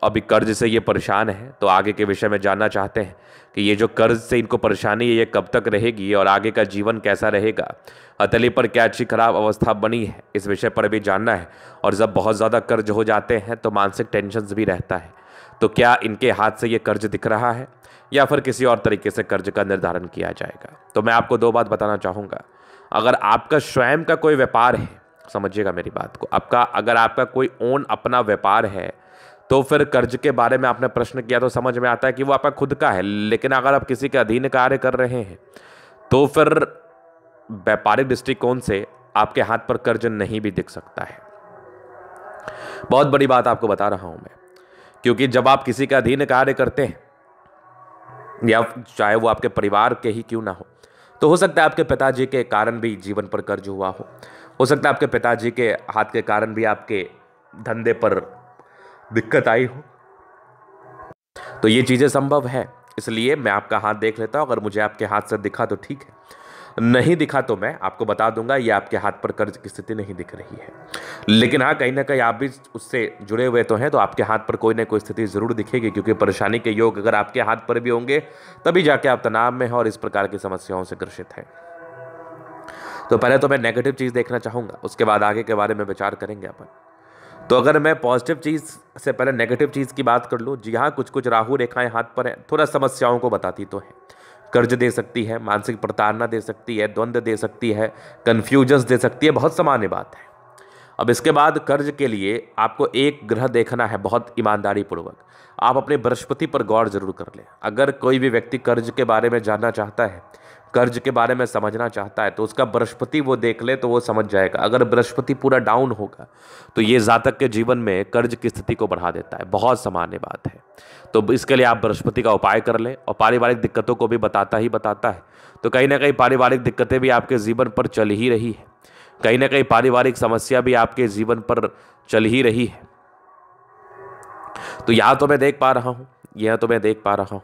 तो अभी कर्ज से ये परेशान है तो आगे के विषय में जानना चाहते हैं कि ये जो कर्ज से इनको परेशानी है ये कब तक रहेगी और आगे का जीवन कैसा रहेगा अतली पर क्या अच्छी खराब अवस्था बनी है इस विषय पर भी जानना है और जब बहुत ज़्यादा कर्ज हो जाते हैं तो मानसिक टेंशन भी रहता है तो क्या इनके हाथ से ये कर्ज दिख रहा है या फिर किसी और तरीके से कर्ज का निर्धारण किया जाएगा तो मैं आपको दो बात बताना चाहूँगा अगर आपका स्वयं का कोई व्यापार है समझिएगा मेरी बात को आपका अगर आपका कोई ओन अपना व्यापार है तो फिर कर्ज के बारे में आपने प्रश्न किया तो समझ में आता है कि वो आपका खुद का है लेकिन अगर आप किसी के अधीन कार्य कर रहे हैं तो फिर व्यापारिक दृष्टिकोण से आपके हाथ पर कर्ज नहीं भी दिख सकता है बहुत बड़ी बात आपको बता रहा हूं मैं क्योंकि जब आप किसी का अधीन कार्य करते हैं या चाहे वो आपके परिवार के ही क्यों ना हो तो हो सकता है आपके पिताजी के कारण भी जीवन पर कर्ज हुआ हो हो सकता है आपके पिताजी के हाथ के कारण भी आपके धंधे पर दिक्कत आई हो तो ये चीज़ें संभव है इसलिए मैं आपका हाथ देख लेता हूँ अगर मुझे आपके हाथ से दिखा तो ठीक है नहीं दिखा तो मैं आपको बता दूंगा ये आपके हाथ पर कर्ज की स्थिति नहीं दिख रही है लेकिन हाँ कहीं ना कहीं आप भी उससे जुड़े हुए तो हैं तो आपके हाथ पर कोई ना कोई स्थिति ज़रूर दिखेगी क्योंकि परेशानी के योग अगर आपके हाथ पर भी होंगे तभी जाके आप तनाव में हैं और इस प्रकार की समस्याओं से ग्रसित हैं तो पहले तो मैं नेगेटिव चीज़ देखना चाहूँगा उसके बाद आगे के बारे में विचार करेंगे अपन तो अगर मैं पॉजिटिव चीज़ से पहले नेगेटिव चीज़ की बात कर लूँ जी हाँ कुछ कुछ राहु रेखाएं हाथ पर हैं थोड़ा समस्याओं को बताती तो है कर्ज दे सकती है मानसिक प्रताड़ना दे सकती है द्वंद्व दे सकती है कन्फ्यूजन्स दे सकती है बहुत सामान्य बात है अब इसके बाद कर्ज के लिए आपको एक ग्रह देखना है बहुत ईमानदारी पूर्वक आप अपने बृहस्पति पर गौर जरूर कर लें अगर कोई भी व्यक्ति कर्ज के बारे में जानना चाहता है कर्ज के बारे में समझना चाहता है तो उसका बृहस्पति वो देख ले तो वो समझ जाएगा अगर बृहस्पति पूरा डाउन होगा तो ये जातक के जीवन में कर्ज की स्थिति को बढ़ा देता है बहुत सामान्य बात है तो इसके लिए आप बृहस्पति का उपाय कर लें और पारिवारिक दिक्कतों को भी बताता ही बताता है तो कहीं ना कहीं पारिवारिक दिक्कतें भी आपके जीवन पर चल ही रही है कहीं ना कहीं पारिवारिक समस्या भी आपके जीवन पर चल ही रही है तो यह तो मैं देख पा रहा हूँ यह तो मैं देख पा रहा हूँ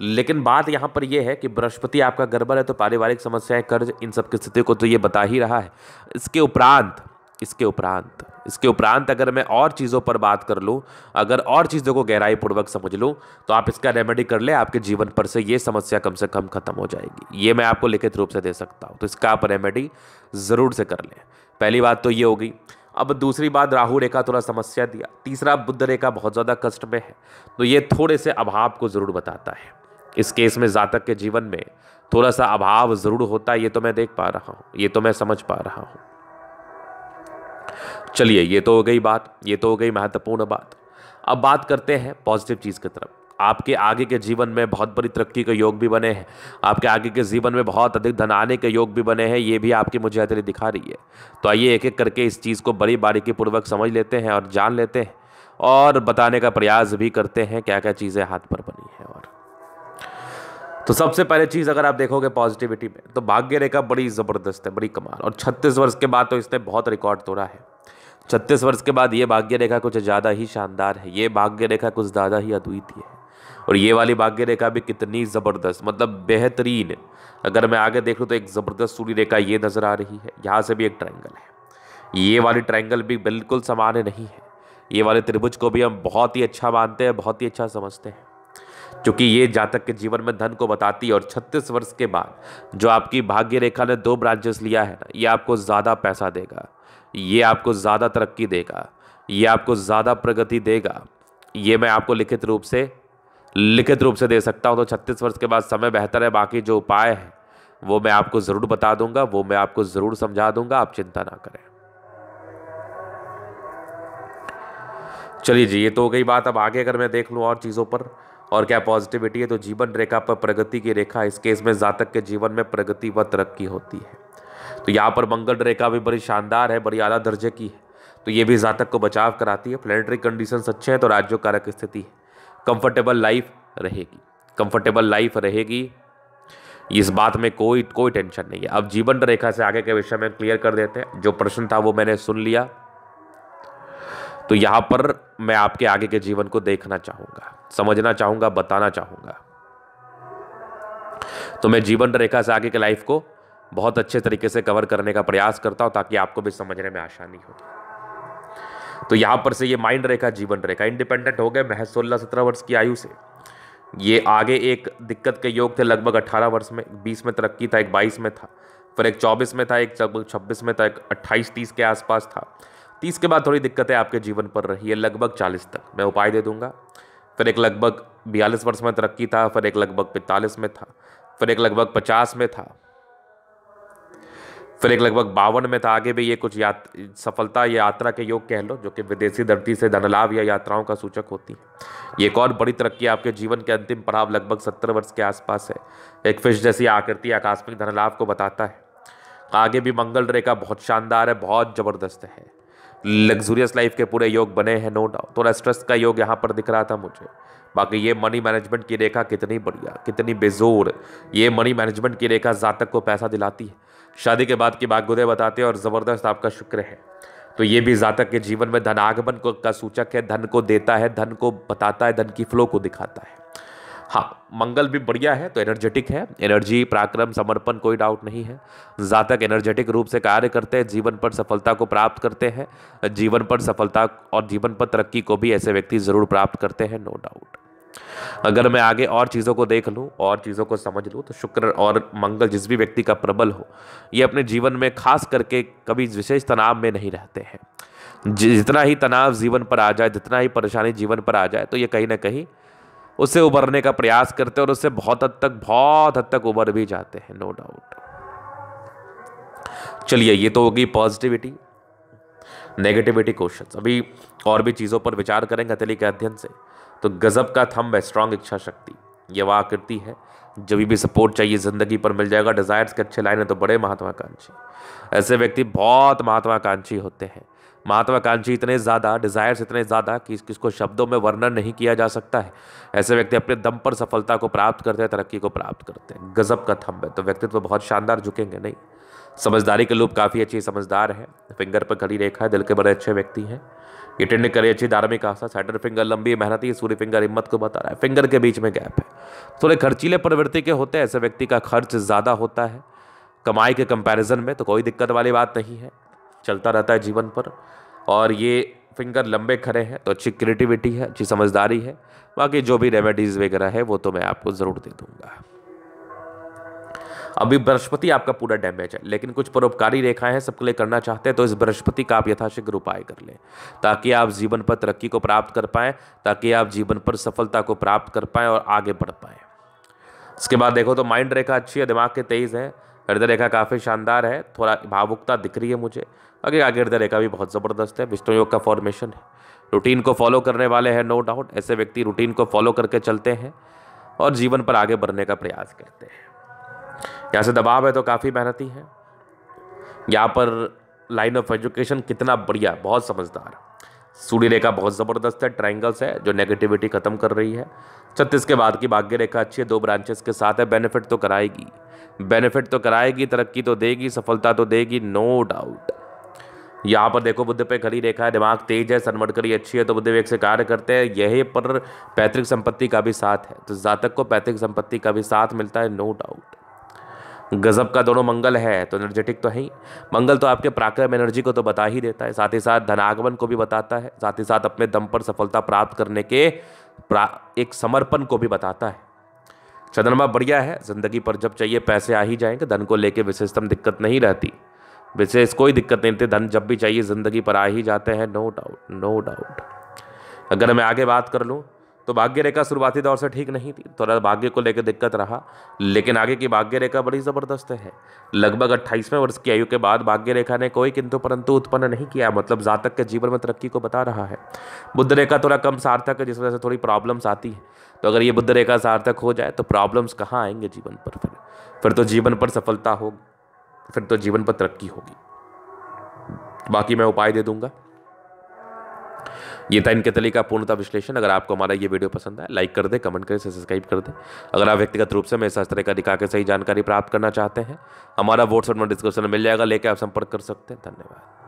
लेकिन बात यहाँ पर यह है कि बृहस्पति आपका गड़बड़ है तो पारिवारिक समस्याएं कर्ज इन सब की स्थिति को तो ये बता ही रहा है इसके उपरांत इसके उपरांत इसके उपरांत अगर मैं और चीज़ों पर बात कर लूँ अगर और चीज़ों को गहराई पूर्वक समझ लूँ तो आप इसका रेमेडी कर ले आपके जीवन पर से ये समस्या कम से कम खत्म हो जाएगी ये मैं आपको लिखित रूप से दे सकता हूँ तो इसका आप रेमेडी ज़रूर से कर लें पहली बात तो ये होगी अब दूसरी बात राहु रेखा थोड़ा समस्या दिया तीसरा बुद्ध रेखा बहुत ज़्यादा कष्ट में है तो ये थोड़े से अभाव को ज़रूर बताता है इस केस में जातक के जीवन में थोड़ा सा अभाव ज़रूर होता है ये तो मैं देख पा रहा हूँ ये तो मैं समझ पा रहा हूँ चलिए ये तो हो गई बात ये तो हो गई महत्वपूर्ण बात अब बात करते हैं पॉजिटिव चीज़ की तरफ आपके आगे के जीवन में बहुत बड़ी तरक्की के योग भी बने हैं आपके आगे के जीवन में बहुत अधिक धन आने के योग भी बने हैं ये भी आपकी मुझे हथेली दिखा रही है तो आइए एक एक करके इस चीज़ को बड़ी बारीकी पूर्वक समझ लेते हैं और जान लेते हैं और बताने का प्रयास भी करते हैं क्या क्या चीज़ें हाथ पर बनी तो सबसे पहले चीज़ अगर आप देखोगे पॉजिटिविटी में तो भाग्य रेखा बड़ी ज़बरदस्त है बड़ी कमाल और छत्तीस वर्ष के बाद तो इसने बहुत रिकॉर्ड तोड़ा है छत्तीस वर्ष के बाद ये भाग्य रेखा कुछ ज़्यादा ही शानदार है ये भाग्य रेखा कुछ ज़्यादा ही अद्वितीय है और ये वाली भाग्य रेखा भी कितनी ज़बरदस्त मतलब बेहतरीन अगर मैं आगे देख लूँ तो एक ज़बरदस्त सूर्य रेखा ये नज़र आ रही है यहाँ से भी एक ट्रायंगल है ये वाली ट्रायंगल भी बिल्कुल सामान्य नहीं है ये वाले त्रिभुज को भी हम बहुत ही अच्छा मानते हैं बहुत ही अच्छा समझते हैं क्योंकि ये जातक के जीवन में धन को बताती है और 36 वर्ष के बाद जो आपकी भाग्य रेखा ने दो ब्रांचेस लिया है ना ये आपको ज़्यादा पैसा देगा ये आपको ज़्यादा तरक्की देगा ये आपको ज़्यादा प्रगति देगा ये मैं आपको लिखित रूप से लिखित रूप से दे सकता हूँ तो छत्तीस वर्ष के बाद समय बेहतर है बाकी जो उपाय हैं वो मैं आपको ज़रूर बता दूंगा वो मैं आपको ज़रूर समझा दूंगा आप चिंता ना करें चलिए जी ये तो हो गई बात अब आगे अगर मैं देख लूँ और चीज़ों पर और क्या पॉजिटिविटी है तो जीवन रेखा पर प्रगति की रेखा इस केस में जातक के जीवन में प्रगति व तरक्की होती है तो यहाँ पर मंगल रेखा भी बड़ी शानदार है बड़ी आला दर्जे की है तो ये भी जातक को बचाव कराती है प्लेनेटरी कंडीशन अच्छे हैं तो राज्यों कारक स्थिति है कंफर्टेबल लाइफ रहेगी कंफर्टेबल लाइफ रहेगी इस बात में कोई कोई टेंशन नहीं है अब जीवन रेखा से आगे के विषय में क्लियर कर देते हैं जो प्रश्न था वो मैंने सुन लिया तो यहाँ पर मैं आपके आगे के जीवन को देखना चाहूंगा समझना चाहूंगा बताना चाहूंगा तो मैं जीवन रेखा से आगे के लाइफ को बहुत अच्छे तरीके से कवर करने का प्रयास करता हूं ताकि आपको भी समझने में आसानी हो तो यहां पर से ये माइंड रेखा जीवन रेखा इंडिपेंडेंट हो गए महज सोलह सत्रह वर्ष की आयु से ये आगे एक दिक्कत के योग थे लगभग अट्ठारह वर्ष में बीस में तरक्की था एक बाईस में था फिर एक चौबीस में था एक छब्बीस में था एक अट्ठाईस तीस के आसपास था तीस के बाद थोड़ी दिक्कतें आपके जीवन पर रही है लगभग चालीस तक मैं उपाय दे दूंगा फिर एक लगभग बयालीस वर्ष में तरक्की था फिर एक लगभग पैंतालीस में था फिर एक लगभग पचास में था फिर एक लगभग बावन में था आगे भी ये कुछ यात सफलता या यात्रा के योग कह लो जो कि विदेशी धरती से धनलाभ या यात्राओं का सूचक होती है ये एक और बड़ी तरक्की आपके जीवन के अंतिम पड़ाव लगभग सत्तर वर्ष के आसपास है एक फिश जैसी आकृति आकस्मिक धनलाभ को बताता है आगे भी मंगल रेखा बहुत शानदार है बहुत ज़बरदस्त है लग्जूरियस लाइफ के पूरे योग बने हैं नो डाउट थोड़ा स्ट्रेस का योग यहाँ पर दिख रहा था मुझे बाकी ये मनी मैनेजमेंट की रेखा कितनी बढ़िया कितनी बेजोर ये मनी मैनेजमेंट की रेखा जातक को पैसा दिलाती है शादी के बाद की बागुदे बताते हैं और ज़बरदस्त आपका शुक्र है तो ये भी जातक के जीवन में धनागमन का सूचक है धन को देता है धन को बताता है धन की फ्लो को दिखाता है हाँ मंगल भी बढ़िया है तो एनर्जेटिक है एनर्जी पराक्रम समर्पण कोई डाउट नहीं है जातक एनर्जेटिक रूप से कार्य करते हैं जीवन पर सफलता को प्राप्त करते हैं जीवन पर सफलता और जीवन पर तरक्की को भी ऐसे व्यक्ति ज़रूर प्राप्त करते हैं नो डाउट अगर मैं आगे और चीज़ों को देख लूँ और चीज़ों को समझ लूँ तो शुक्र और मंगल जिस भी व्यक्ति का प्रबल हो ये अपने जीवन में खास करके कभी विशेष तनाव में नहीं रहते हैं जितना ही तनाव जीवन पर आ जाए जितना ही परेशानी जीवन पर आ जाए तो ये कहीं ना कहीं उससे उभरने का प्रयास करते हैं और उससे बहुत हद तक बहुत हद तक उभर भी जाते हैं नो डाउट चलिए ये तो होगी पॉजिटिविटी नेगेटिविटी क्वेश्चन अभी और भी चीज़ों पर विचार करेंगे हथेली के अध्ययन से तो गज़ब का थम्ब है स्ट्रांग इच्छा शक्ति ये वह आकृति है जब भी सपोर्ट चाहिए ज़िंदगी पर मिल जाएगा डिज़ायर्स के अच्छे लाइन है तो बड़े महत्वाकांक्षी ऐसे व्यक्ति बहुत महत्वाकांक्षी होते हैं महत्वाकांक्षी इतने ज़्यादा डिज़ायर्स इतने ज़्यादा कि किसको शब्दों में वर्णन नहीं किया जा सकता है ऐसे व्यक्ति अपने दम पर सफलता को प्राप्त करते हैं तरक्की को प्राप्त करते हैं गज़ब का थम्ब है तो व्यक्तित्व तो बहुत शानदार झुकेंगे नहीं समझदारी के लोग काफ़ी अच्छी समझदार है फिंगर पर खड़ी रेखा है दिल के बड़े अच्छे व्यक्ति हैं इटेंड करी अच्छी धार्मिक आस्था सेटर फिंगर लंबी मेहनती सूर्य फिंगर हिम्मत को बता रहा है फिंगर के बीच में गैप है थोड़े खर्चीले प्रवृत्ति के होते हैं ऐसे व्यक्ति का खर्च ज़्यादा होता है कमाई के कंपैरिजन में तो कोई दिक्कत वाली बात नहीं है चलता रहता है जीवन पर और ये फिंगर लंबे खड़े हैं तो अच्छी क्रिएटिविटी है अच्छी समझदारी है बाकी जो भी रेमेडीज़ वगैरह है वो तो मैं आपको ज़रूर दे दूंगा अभी बृहस्पति आपका पूरा डैमेज है लेकिन कुछ परोपकारी रेखाएं हैं सबके लिए करना चाहते हैं तो इस बृहस्पति का आप यथाशीघ्र उपाय कर लें ताकि आप जीवन पर तरक्की को प्राप्त कर पाएं ताकि आप जीवन पर सफलता को प्राप्त कर पाएं और आगे बढ़ पाएं इसके बाद देखो तो माइंड रेखा अच्छी है दिमाग के तेज है हृदय रेखा काफ़ी शानदार है थोड़ा भावुकता दिख रही है मुझे आगे हृदय रेखा भी बहुत ज़बरदस्त है विष्णु योग का फॉर्मेशन है रूटीन को फॉलो करने वाले हैं नो डाउट ऐसे व्यक्ति रूटीन को फॉलो करके चलते हैं और जीवन पर आगे बढ़ने का प्रयास करते हैं यहाँ से दबाव है तो काफ़ी मेहनती है यहाँ पर लाइन ऑफ एजुकेशन कितना बढ़िया बहुत समझदार सूर्य रेखा बहुत ज़बरदस्त है ट्राइंगल्स है जो नेगेटिविटी ख़त्म कर रही है छत्तीस के बाद की भाग्य रेखा अच्छी है दो ब्रांचेस के साथ है बेनिफिट तो कराएगी बेनिफिट तो कराएगी तरक्की तो देगी सफलता तो देगी नो डाउट यहाँ पर देखो बुद्ध पे खड़ी रेखा है दिमाग तेज है सनमटकरी अच्छी है तो बुद्ध वेग से कार्य करते हैं यही पर पैतृक संपत्ति का भी साथ है तो जातक को पैतृक संपत्ति का भी साथ मिलता है नो डाउट गजब का दोनों मंगल है तो एनर्जेटिक तो है ही मंगल तो आपके प्राक्रम एनर्जी को तो बता ही देता है साथ ही साथ धनागमन को भी बताता है साथ ही साथ अपने दम पर सफलता प्राप्त करने के एक समर्पण को भी बताता है चंद्रमा बढ़िया है जिंदगी पर जब चाहिए पैसे आ ही जाएंगे धन को लेके विशेषतम दिक्कत नहीं रहती वैसे इस कोई दिक्कत नहीं थी धन जब भी चाहिए ज़िंदगी पर आ ही जाते हैं नो डाउट नो डाउट अगर मैं आगे बात कर लूँ तो भाग्य रेखा शुरुआती दौर से ठीक नहीं थी थोड़ा तो भाग्य को लेकर दिक्कत रहा लेकिन आगे की भाग्य रेखा बड़ी ज़बरदस्त है लगभग अट्ठाईसवें वर्ष की आयु के बाद भाग्य रेखा ने कोई किंतु परंतु उत्पन्न नहीं किया मतलब जातक के जीवन में तरक्की को बता रहा है बुद्ध रेखा थोड़ा कम सार्थक है जिस वजह से थोड़ी प्रॉब्लम्स आती है तो अगर ये बुद्ध रेखा सार्थक हो जाए तो प्रॉब्लम्स कहाँ आएंगे जीवन पर फिर फिर तो जीवन पर सफलता होगी फिर तो जीवन पर तरक्की होगी बाकी मैं उपाय दे दूंगा ये था इनके तली का पूर्णता विश्लेषण अगर आपको हमारा ये वीडियो पसंद है लाइक कर दे कमेंट करें सब्सक्राइब कर दें अगर आप व्यक्तिगत रूप से मेरे शास्त्र का दिखा के सही जानकारी प्राप्त करना चाहते हैं हमारा व्हाट्सएप में डिस्कशन मिल जाएगा लेकर आप संपर्क कर सकते हैं धन्यवाद